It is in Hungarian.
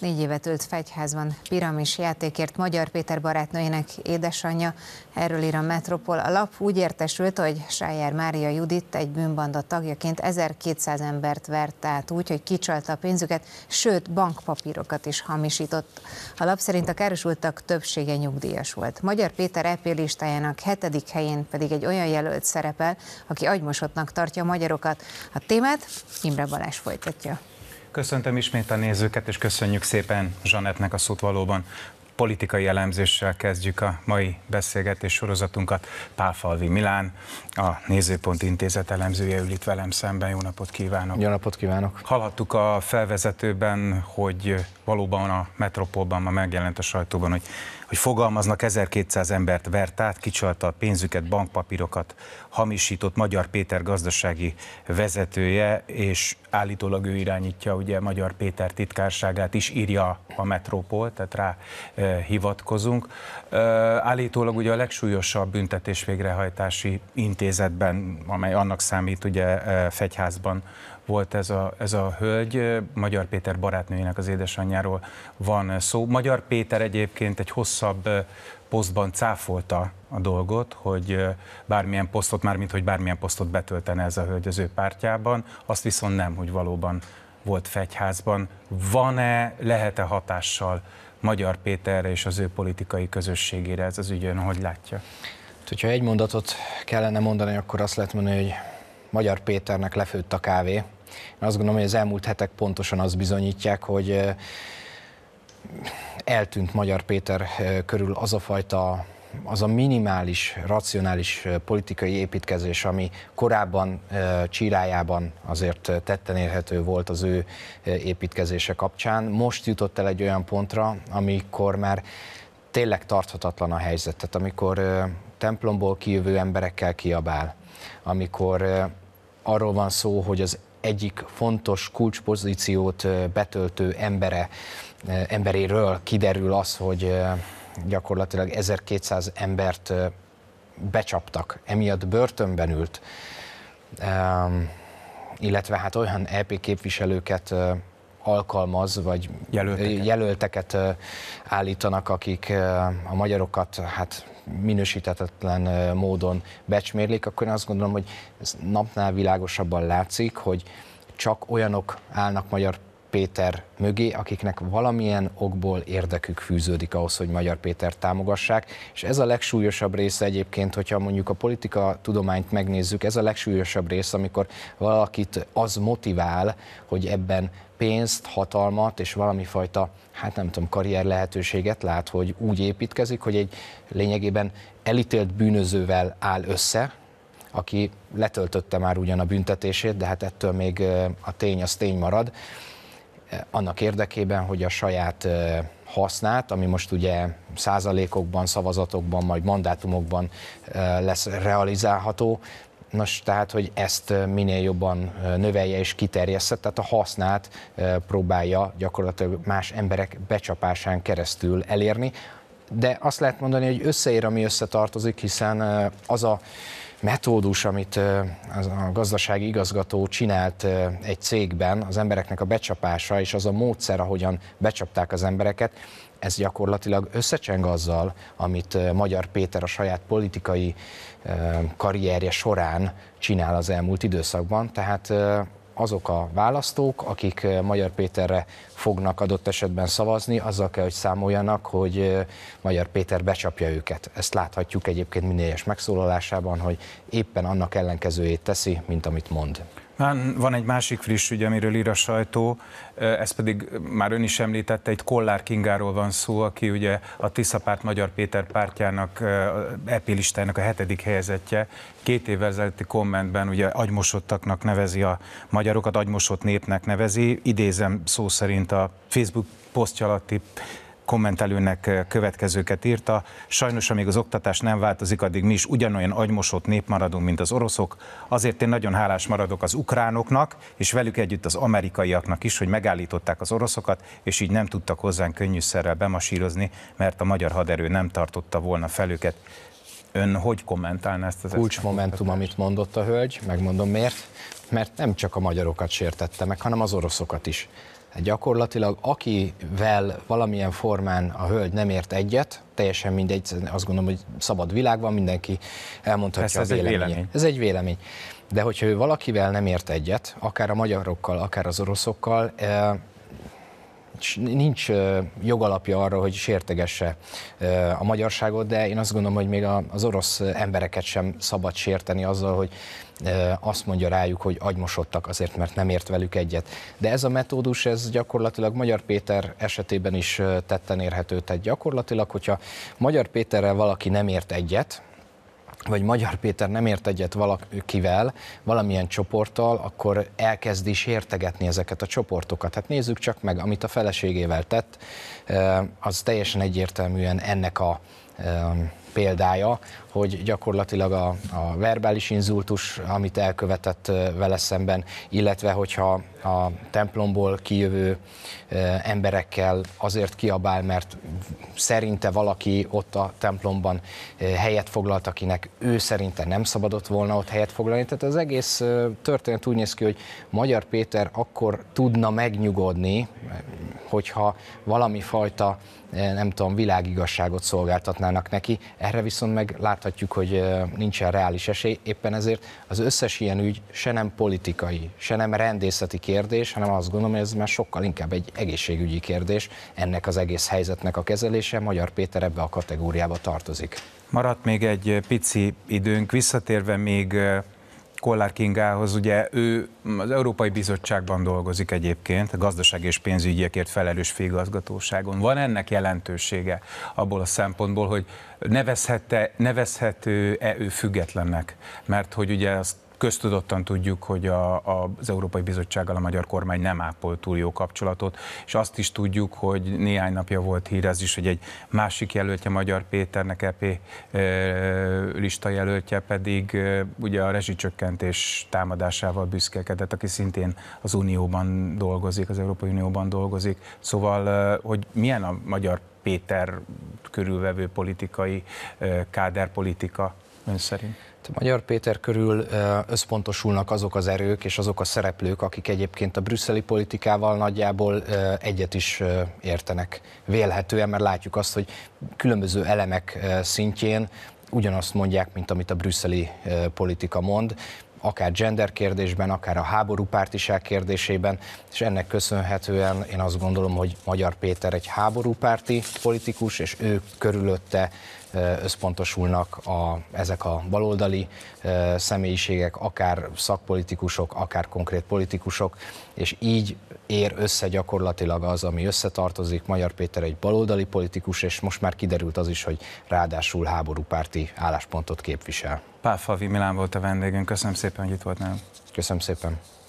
Négy évet tölt fegyházban piramis játékért Magyar Péter barátnőjének édesanyja. Erről ír a Metropol. A lap úgy értesült, hogy Sájár Mária Judit egy bűnbanda tagjaként 1200 embert vert át úgy, hogy kicsalta a pénzüket, sőt bankpapírokat is hamisított. A lap szerint a károsultak többsége nyugdíjas volt. Magyar Péter EP listájának hetedik helyén pedig egy olyan jelölt szerepel, aki agymosottnak tartja a magyarokat. A témát Imre Balázs folytatja. Köszöntöm ismét a nézőket, és köszönjük szépen Zsanetnek a szót valóban politikai elemzéssel kezdjük a mai beszélgetés sorozatunkat. Pálfalvi Milán, a Nézőpont Intézet elemzője ül itt velem szemben. Jó napot kívánok! Jó napot kívánok! Hallhattuk a felvezetőben, hogy valóban a Metropolban ma megjelent a sajtóban, hogy, hogy fogalmaznak 1200 embert vert át, kicsalta a pénzüket, bankpapírokat, hamisított Magyar Péter gazdasági vezetője, és állítólag ő irányítja ugye Magyar Péter titkárságát is, írja a Metropol, tehát rá hivatkozunk. Állítólag ugye a legsúlyosabb büntetés végrehajtási intézetben, amely annak számít ugye Fegyházban volt ez a, ez a hölgy, Magyar Péter barátnőjének az édesanyjáról van szó. Magyar Péter egyébként egy hosszabb posztban cáfolta a dolgot, hogy bármilyen posztot, mármint hogy bármilyen posztot betöltene ez a hölgy az ő pártjában, azt viszont nem, hogy valóban volt fegyházban. Van-e, lehet-e hatással Magyar Péterre és az ő politikai közösségére ez az ügyön, hogy látja? Hát, hogyha egy mondatot kellene mondani, akkor azt lehet mondani, hogy Magyar Péternek lefőtt a kávé. Én azt gondolom, hogy az elmúlt hetek pontosan azt bizonyítják, hogy eltűnt Magyar Péter körül az a fajta az a minimális, racionális politikai építkezés, ami korábban Csirájában azért tetten érhető volt az ő építkezése kapcsán, most jutott el egy olyan pontra, amikor már tényleg tarthatatlan a helyzet. Tehát amikor templomból kijövő emberekkel kiabál, amikor arról van szó, hogy az egyik fontos kulcspozíciót betöltő embere, emberéről kiderül az, hogy gyakorlatilag 1200 embert becsaptak, emiatt börtönben ült, illetve hát olyan EP képviselőket alkalmaz, vagy jelölteket, jelölteket állítanak, akik a magyarokat hát minősítetetlen módon becsmérlik, akkor én azt gondolom, hogy ez napnál világosabban látszik, hogy csak olyanok állnak magyar Péter mögé, akiknek valamilyen okból érdekük fűződik ahhoz, hogy Magyar Péter támogassák, és ez a legsúlyosabb része egyébként, hogyha mondjuk a politika tudományt megnézzük, ez a legsúlyosabb rész, amikor valakit az motivál, hogy ebben pénzt, hatalmat és valami fajta, hát nem tudom, karrier lehetőséget lát, hogy úgy építkezik, hogy egy lényegében elítélt bűnözővel áll össze, aki letöltötte már ugyan a büntetését, de hát ettől még a tény az tény marad, annak érdekében, hogy a saját hasznát, ami most ugye százalékokban, szavazatokban, majd mandátumokban lesz realizálható, Nos, tehát, hogy ezt minél jobban növelje és kiterjessze, tehát a hasznát próbálja gyakorlatilag más emberek becsapásán keresztül elérni, de azt lehet mondani, hogy összeér, ami összetartozik, hiszen az a metódus, amit a gazdasági igazgató csinált egy cégben, az embereknek a becsapása, és az a módszer, ahogyan becsapták az embereket, ez gyakorlatilag összecseng azzal, amit Magyar Péter a saját politikai karrierje során csinál az elmúlt időszakban. Tehát azok a választók, akik eh, Magyar Péterre fognak adott esetben szavazni, azzal kell, hogy számoljanak, hogy eh, Magyar Péter becsapja őket. Ezt láthatjuk egyébként minden megszólalásában, hogy éppen annak ellenkezőjét teszi, mint amit mond. Hát, van egy másik friss ügy, amiről ír a sajtó, ez pedig már ön is említette, itt Kollár Kingáról van szó, aki ugye a Tisza párt Magyar Péter pártjának, EP a hetedik helyezetje. Két évvel ezelőtti kommentben ugye agymosottaknak nevezi a magyarokat, agymosott népnek nevezi, idézem szó szerint a Facebook posztja alatti kommentelőnek következőket írta. Sajnos, amíg az oktatás nem változik, addig mi is ugyanolyan agymosott nép maradunk, mint az oroszok. Azért én nagyon hálás maradok az ukránoknak, és velük együtt az amerikaiaknak is, hogy megállították az oroszokat, és így nem tudtak hozzánk könnyűszerrel bemasírozni, mert a magyar haderő nem tartotta volna fel őket. Ön hogy kommentálná ezt az Kulcsmomentum, amit mondott a hölgy, megmondom miért, mert nem csak a magyarokat sértette meg, hanem az oroszokat is. Hát gyakorlatilag akivel valamilyen formán a hölgy nem ért egyet, teljesen mindegy, azt gondolom, hogy szabad világ van, mindenki elmondhatja ez, a véleményét. egy vélemény. Ez egy vélemény. De hogyha ő valakivel nem ért egyet, akár a magyarokkal, akár az oroszokkal, eh, nincs jogalapja arra, hogy sértegesse a magyarságot, de én azt gondolom, hogy még az orosz embereket sem szabad sérteni azzal, hogy azt mondja rájuk, hogy agymosodtak azért, mert nem ért velük egyet. De ez a metódus, ez gyakorlatilag Magyar Péter esetében is tetten érhető. Tehát gyakorlatilag, hogyha Magyar Péterrel valaki nem ért egyet, vagy Magyar Péter nem ért egyet valakivel, valamilyen csoporttal, akkor elkezd is értegetni ezeket a csoportokat. Hát nézzük csak meg, amit a feleségével tett, az teljesen egyértelműen ennek a példája, hogy gyakorlatilag a, a verbális inzultus, amit elkövetett vele szemben, illetve hogyha a templomból kijövő emberekkel azért kiabál, mert szerinte valaki ott a templomban helyet foglalt, akinek ő szerinte nem szabadott volna ott helyet foglalni. Tehát az egész történet úgy néz ki, hogy Magyar Péter akkor tudna megnyugodni, hogyha valami fajta, eh, nem tudom, világigazságot szolgáltatnának neki. Erre viszont meg láthatjuk, hogy eh, nincsen reális esély, éppen ezért az összes ilyen ügy se nem politikai, se nem rendészeti kérdés, hanem azt gondolom, hogy ez már sokkal inkább egy egészségügyi kérdés, ennek az egész helyzetnek a kezelése, Magyar Péter ebbe a kategóriába tartozik. Maradt még egy pici időnk, visszatérve még eh, Kollár Kingához, ugye ő az Európai Bizottságban dolgozik egyébként, a gazdaság és pénzügyiekért felelős főigazgatóságon. Van ennek jelentősége abból a szempontból, hogy nevezhette, nevezhető-e ő függetlennek? Mert hogy ugye azt köztudottan tudjuk, hogy a, a, az Európai Bizottsággal a magyar kormány nem ápol túl jó kapcsolatot, és azt is tudjuk, hogy néhány napja volt hír ez is, hogy egy másik jelöltje Magyar Péternek EP e, eh, lista jelöltje pedig e, ugye a rezsicsökkentés támadásával büszkekedett, aki szintén az Unióban dolgozik, az Európai Unióban dolgozik. Szóval, eh, hogy milyen a magyar Péter körülvevő politikai politika? ön szerint? Magyar Péter körül összpontosulnak azok az erők és azok a szereplők, akik egyébként a brüsszeli politikával nagyjából egyet is értenek vélhetően, mert látjuk azt, hogy különböző elemek szintjén ugyanazt mondják, mint amit a brüsszeli politika mond akár gender kérdésben, akár a háború pártiság kérdésében, és ennek köszönhetően én azt gondolom, hogy Magyar Péter egy háborúpárti politikus, és ő körülötte összpontosulnak a, ezek a baloldali személyiségek, akár szakpolitikusok, akár konkrét politikusok, és így ér össze gyakorlatilag az, ami összetartozik. Magyar Péter egy baloldali politikus, és most már kiderült az is, hogy ráadásul háborúpárti álláspontot képvisel. Pál Favi Milán volt a vendégünk, köszönöm szépen, hogy itt volt nálunk. Köszönöm szépen.